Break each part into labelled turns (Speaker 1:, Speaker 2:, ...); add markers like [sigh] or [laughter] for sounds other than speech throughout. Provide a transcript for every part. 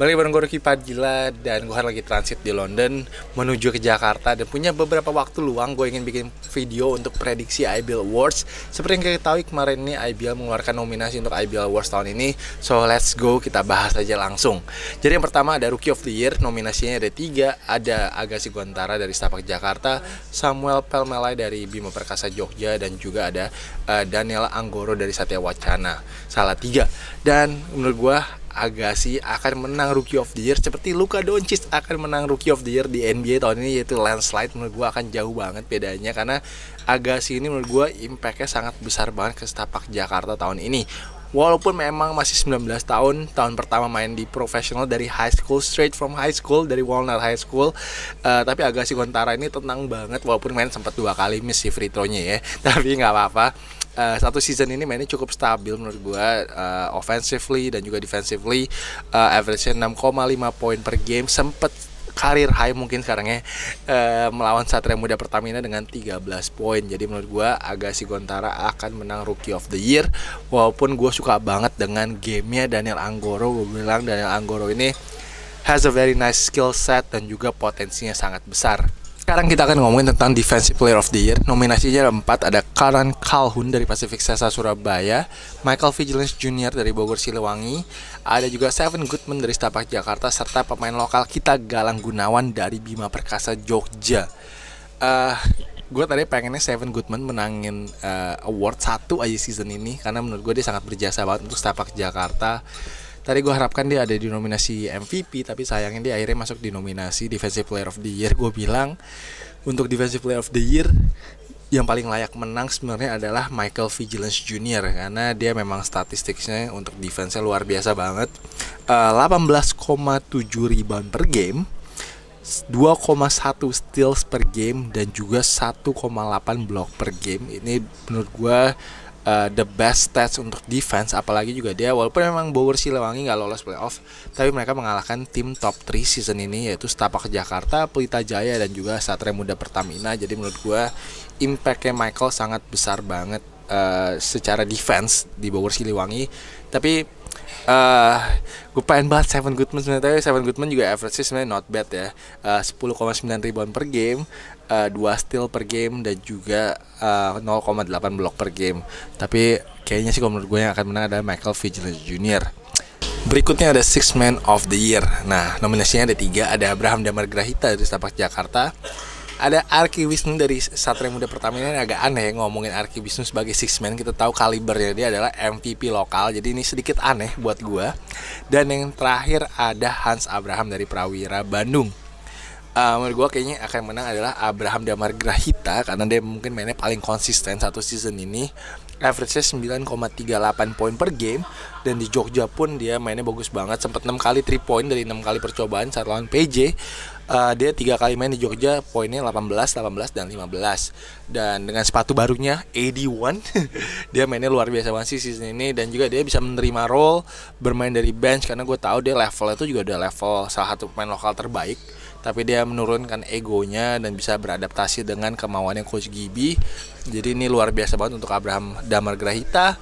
Speaker 1: Balik bareng gue Ruki dan gue lagi transit di London menuju ke Jakarta dan punya beberapa waktu luang gue ingin bikin video untuk prediksi IBL Awards. Seperti yang kita ketahui kemarin ini IBL mengeluarkan nominasi untuk IBL Awards tahun ini. So let's go kita bahas aja langsung. Jadi yang pertama ada Rookie of the Year, nominasinya ada tiga, ada Agassi Guantara dari Stapak Jakarta, Samuel Pelmelai dari Bima Perkasa Jogja dan juga ada uh, Daniel Anggoro dari Satya Wacana. Salah tiga. Dan menurut gue Agassi akan menang Rookie of the Year seperti Luka Doncic akan menang Rookie of the Year di NBA tahun ini yaitu landslide menurut gue akan jauh banget bedanya karena Agassi ini menurut gue impactnya sangat besar banget ke setapak Jakarta tahun ini walaupun memang masih 19 tahun tahun pertama main di profesional dari high school straight from high school dari Walnut High School uh, tapi agak si Gontara ini tenang banget walaupun main sempat dua kali miss si free throw-nya ya [laughs] tapi nggak apa-apa Uh, satu season ini mainnya cukup stabil menurut gue uh, offensively dan juga defensively uh, average 6,5 poin per game sempat karir high mungkin sekarangnya uh, eh, melawan Satria Muda Pertamina dengan 13 poin. Jadi menurut gue Agassi Gontara akan menang Rookie of the Year. Walaupun gue suka banget dengan gamenya Daniel Anggoro. Gue bilang Daniel Anggoro ini has a very nice skill set dan juga potensinya sangat besar. Sekarang kita akan ngomongin tentang Defensive Player of the Year. Nominasinya ada empat ada Karan Calhoun dari Pacific Sesa Surabaya, Michael Vigilance Jr. dari Bogor Siliwangi, ada juga Seven Goodman dari Setapak Jakarta, serta pemain lokal kita Galang Gunawan dari Bima Perkasa Jogja. Uh, eh, gue tadi pengennya Seven Goodman menangin uh, award satu aja season ini karena menurut gue dia sangat berjasa banget untuk Setapak Jakarta tadi gue harapkan dia ada di nominasi MVP tapi sayangnya dia akhirnya masuk di nominasi Defensive Player of the Year gue bilang untuk Defensive Player of the Year yang paling layak menang sebenarnya adalah Michael Vigilance Jr. karena dia memang statistiknya untuk defense luar biasa banget. Eh, uh, 18,7 rebound per game, 2,1 steals per game dan juga 1,8 block per game. Ini menurut gue Eh, the best stats untuk defense apalagi juga dia walaupun memang Bogor Silewangi nggak lolos playoff tapi mereka mengalahkan tim top 3 season ini yaitu Setapak Jakarta, Pelita Jaya dan juga Satria Muda Pertamina jadi menurut gue impactnya Michael sangat besar banget uh, secara defense di Bogor Siliwangi tapi uh, eh, gue pengen banget Seven Goodman sebenarnya Seven Goodman juga average sebenarnya not bad ya uh, 10,9 rebound per game uh, eh, 2 steal per game dan juga uh, 0,8 blok per game. Tapi kayaknya sih menurut gue yang akan menang adalah Michael Vigilance Jr. Berikutnya ada Six Man of the Year. Nah, nominasinya ada tiga. Ada Abraham Damar Grahita dari Setapak Jakarta. Ada Arki Wisnu dari Satria Muda Pertamina ini agak aneh ya ngomongin Arki Wisnu sebagai six man. Kita tahu kalibernya dia adalah MVP lokal. Jadi ini sedikit aneh buat gua. Dan yang terakhir ada Hans Abraham dari Prawira Bandung uh, menurut gue kayaknya akan menang adalah Abraham Damar Grahita karena dia mungkin mainnya paling konsisten satu season ini average-nya 9,38 poin per game dan di Jogja pun dia mainnya bagus banget sempat 6 kali 3 point dari 6 kali percobaan saat lawan PJ uh, ah, dia tiga kali main di Jogja poinnya 18 18 dan 15 dan dengan sepatu barunya AD1 [laughs] dia mainnya luar biasa banget sih season ini dan juga dia bisa menerima role bermain dari bench karena gue tahu dia levelnya itu juga udah level salah satu pemain lokal terbaik tapi dia menurunkan egonya dan bisa beradaptasi dengan kemauannya coach Gibi jadi ini luar biasa banget untuk Abraham Damar Grahita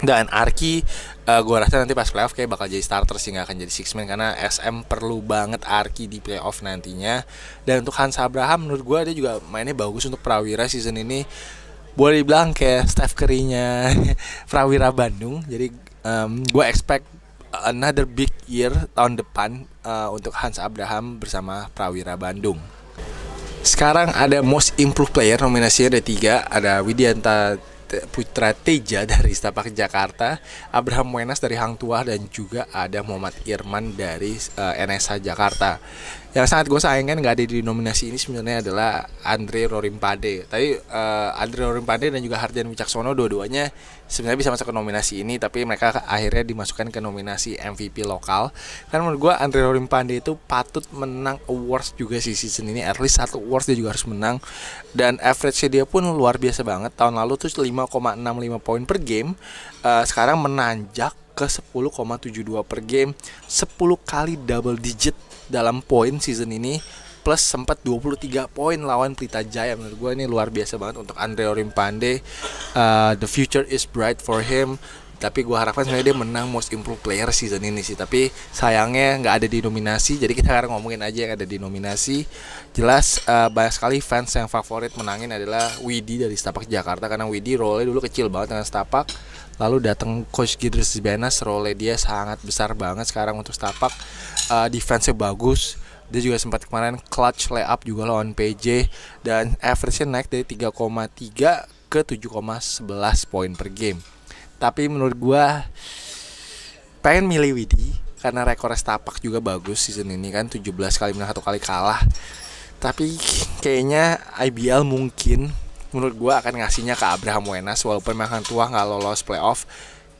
Speaker 1: dan Arki uh, eh, gue rasa nanti pas playoff kayak bakal jadi starter sih nggak akan jadi six man karena SM perlu banget Arki di playoff nantinya dan untuk Hans Abraham menurut gue dia juga mainnya bagus untuk Prawira season ini boleh dibilang kayak Steph Curry-nya [laughs] Prawira Bandung jadi um, gue expect another big year tahun depan uh, untuk Hans Abraham bersama Prawira Bandung. Sekarang ada Most Improved Player nominasinya ada tiga, ada Widianta Putra Teja [laughs] dari Setapak Jakarta, Abraham Wenas dari Hang Tuah dan juga ada Muhammad Irman dari uh, NSH Jakarta yang sangat gue sayangkan nggak ada di nominasi ini sebenarnya adalah Andre Rorimpade. Tapi uh, Andre Rorimpade dan juga Hardian Wicaksono dua-duanya sebenarnya bisa masuk ke nominasi ini, tapi mereka akhirnya dimasukkan ke nominasi MVP lokal. Kan menurut gue Andre Rorimpade itu patut menang awards juga sih season ini, at least satu awards dia juga harus menang. Dan average-nya dia pun luar biasa banget. Tahun lalu tuh 5,65 poin per game, uh, sekarang menanjak ke 10,72 per game, 10 kali double digit dalam poin season ini plus sempat 23 poin lawan Pelita Jaya menurut gue ini luar biasa banget untuk Andre Orimpande uh, the future is bright for him tapi gue harapkan sebenarnya dia menang most improved player season ini sih tapi sayangnya nggak ada di nominasi jadi kita sekarang ngomongin aja yang ada di nominasi jelas uh, banyak sekali fans yang favorit menangin adalah Widi dari Stapak Jakarta karena Widi role dulu kecil banget dengan Stapak lalu datang coach Gidris Benas role dia sangat besar banget sekarang untuk setapak uh, eh, defense bagus dia juga sempat kemarin clutch layup juga lawan PJ dan average naik dari 3,3 ke 7,11 poin per game. Tapi menurut gua pengen milih Widi karena rekor setapak juga bagus season ini kan 17 kali menang satu kali kalah. Tapi kayaknya IBL mungkin menurut gue akan ngasihnya ke Abraham Wenas walaupun Makan Tua nggak lolos playoff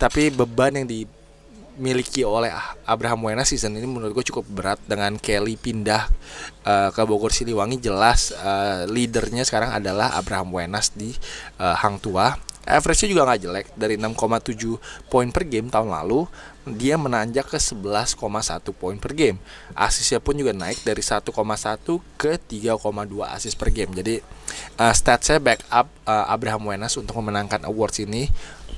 Speaker 1: tapi beban yang dimiliki oleh Abraham Wenas season ini menurut gue cukup berat dengan Kelly pindah uh, ke Bogor Siliwangi jelas uh, leadernya sekarang adalah Abraham Wenas di uh, Hang Tua average-nya juga nggak jelek dari 6,7 poin per game tahun lalu dia menanjak ke 11,1 poin per game. Asisnya pun juga naik dari 1,1 ke 3,2 asis per game. Jadi uh, statsnya backup uh, eh, Abraham Wenas untuk memenangkan awards ini.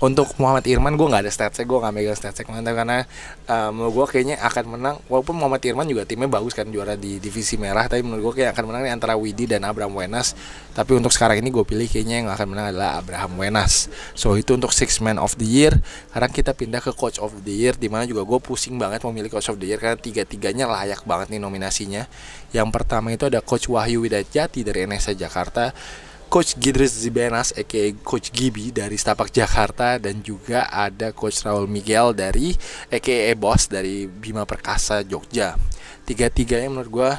Speaker 1: Untuk Muhammad Irman gue nggak ada statsnya, gue nggak megang statsnya kemarin karena uh, menurut gue kayaknya akan menang. Walaupun Muhammad Irman juga timnya bagus kan juara di divisi merah, tapi menurut gue kayak akan menang antara Widi dan Abraham Wenas. Tapi untuk sekarang ini gue pilih kayaknya yang akan menang adalah Abraham Wenas. So itu untuk Six Man of the Year. Sekarang kita pindah ke Coach of the Year Year dimana juga gue pusing banget memilih Coach of the Year karena tiga-tiganya layak banget nih nominasinya yang pertama itu ada Coach Wahyu Widajati dari NSA Jakarta Coach Gidris Zibenas aka Coach Gibi dari Stapak Jakarta dan juga ada Coach Raul Miguel dari aka Boss dari Bima Perkasa Jogja tiga-tiganya menurut gue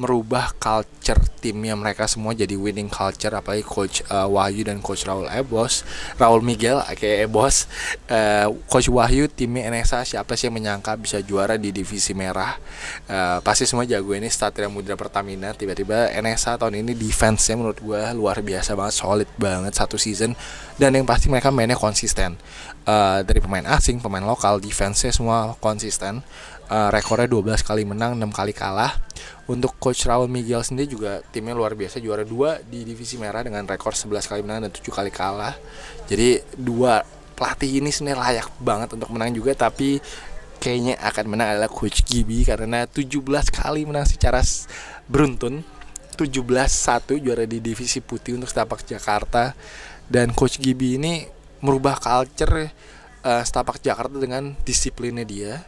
Speaker 1: merubah culture timnya mereka semua jadi winning culture apalagi coach uh, Wahyu dan coach Raul Ebos, eh, Raul Miguel kayak Ebos, eh, uh, coach Wahyu timnya NSA siapa sih yang menyangka bisa juara di divisi merah? Uh, pasti semua jago ini Satria Mudra Pertamina tiba-tiba NSA tahun ini defense-nya menurut gue luar biasa banget, solid banget satu season dan yang pasti mereka mainnya konsisten. Uh, dari pemain asing, pemain lokal, defense-nya semua konsisten uh, rekornya 12 kali menang, 6 kali kalah. Untuk coach Raul Miguel sendiri juga timnya luar biasa juara 2 di divisi merah dengan rekor 11 kali menang dan 7 kali kalah. Jadi dua pelatih ini sebenarnya layak banget untuk menang juga tapi kayaknya akan menang adalah coach Gibi karena 17 kali menang secara beruntun 17-1 juara di divisi putih untuk Setapak Jakarta dan coach Gibi ini merubah culture uh, Setapak Jakarta dengan disiplinnya dia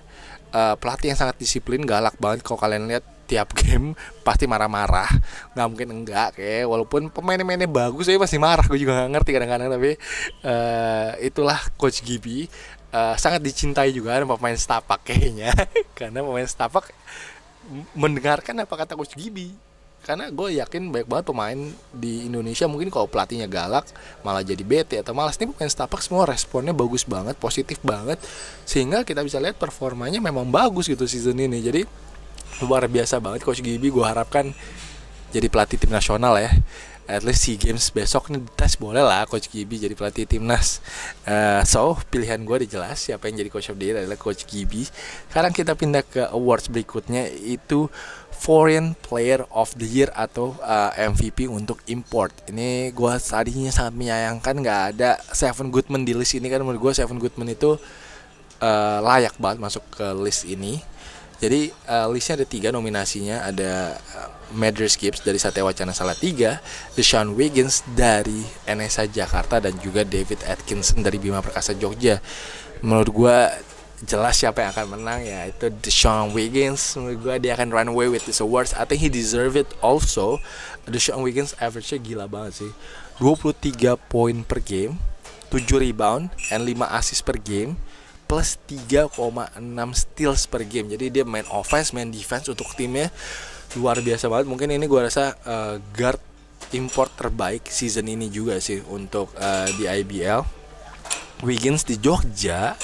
Speaker 1: uh, pelatih yang sangat disiplin galak banget kalau kalian lihat tiap [laughs] game pasti marah-marah nggak mungkin enggak kayak walaupun pemain-pemainnya bagus saya pasti marah gue juga gak ngerti kadang-kadang tapi uh, itulah coach Gibi uh, sangat dicintai juga sama pemain setapak kayaknya [laughs] karena pemain setapak mendengarkan apa kata coach Gibi karena gue yakin banyak banget pemain di Indonesia mungkin kalau pelatihnya galak malah jadi bete atau malas nih pemain setapak semua responnya bagus banget positif banget sehingga kita bisa lihat performanya memang bagus gitu season ini jadi luar biasa banget coach Gibi gue harapkan jadi pelatih tim nasional ya at least SEA Games besok nih tes boleh lah Coach Gibi jadi pelatih timnas uh, so pilihan gue dijelas siapa yang jadi coach of the year adalah Coach Gibi sekarang kita pindah ke awards berikutnya itu Foreign Player of the Year atau uh, eh, MVP untuk import. Ini gue tadinya sangat menyayangkan nggak ada Seven Goodman di list ini kan menurut gue Seven Goodman itu uh, layak banget masuk ke list ini. Jadi uh, listnya ada tiga nominasinya ada uh, Madras Gibbs dari Satya Wacana Salatiga, Deshaun Wiggins dari NSA Jakarta dan juga David Atkinson dari Bima Perkasa Jogja. Menurut gue jelas siapa yang akan menang ya itu Deshaun Wiggins menurut gue dia akan run away with this awards I think he deserve it also Deshaun Wiggins average-nya gila banget sih 23 poin per game 7 rebound and 5 assist per game plus 3,6 steals per game jadi dia main offense main defense untuk timnya luar biasa banget mungkin ini gue rasa uh, guard import terbaik season ini juga sih untuk uh, di IBL Wiggins di Jogja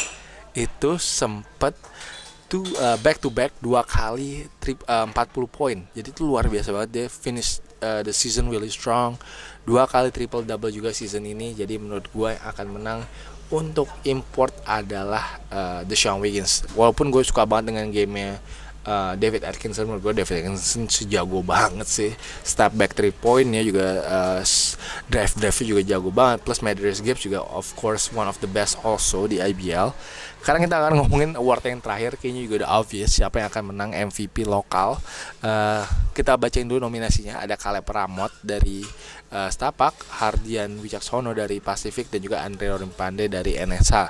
Speaker 1: itu sempat to, uh, eh, back to back dua kali trip eh, uh, 40 poin. Jadi itu luar biasa banget dia finish uh, the season really strong. Dua kali triple double juga season ini. Jadi menurut gue yang akan menang untuk import adalah uh, Shawn Wiggins. Walaupun gue suka banget dengan gamenya Eh, David Atkinson menurut gue David Atkinson sejago banget sih step back three pointnya juga uh, drive drive juga jago banget plus Madris Gibbs juga of course one of the best also di IBL sekarang kita akan ngomongin award yang terakhir kayaknya juga udah obvious siapa yang akan menang MVP lokal uh, kita bacain dulu nominasinya ada Caleb Ramot dari uh, Stapak Hardian Wicaksono dari Pacific, dan juga Andre Rimpande dari NSA.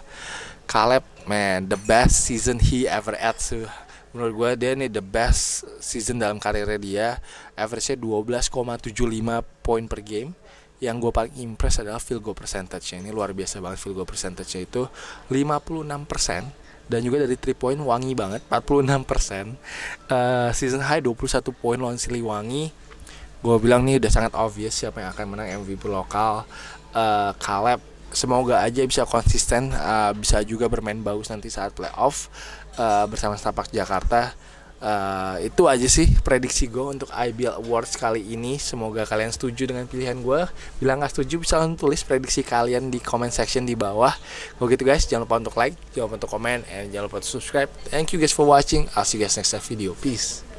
Speaker 1: Caleb man the best season he ever had to menurut gue dia ini the best season dalam karirnya dia average-nya 12,75 poin per game yang gue paling impress adalah field goal percentage nya ini luar biasa banget field goal percentage nya itu 56% dan juga dari 3 point wangi banget 46% uh, eh, season high 21 poin lawan Siliwangi gue bilang nih udah sangat obvious siapa yang akan menang MVP lokal uh, Caleb semoga aja bisa konsisten uh, bisa juga bermain bagus nanti saat playoff uh, bersama Stapak Jakarta uh, itu aja sih prediksi gue untuk IBL Awards kali ini. Semoga kalian setuju dengan pilihan gue. Bila nggak setuju bisa langsung tulis prediksi kalian di comment section di bawah. Begitu guys, jangan lupa untuk like, jangan lupa untuk comment, and jangan lupa untuk subscribe. Thank you guys for watching. I'll see you guys next video. Peace.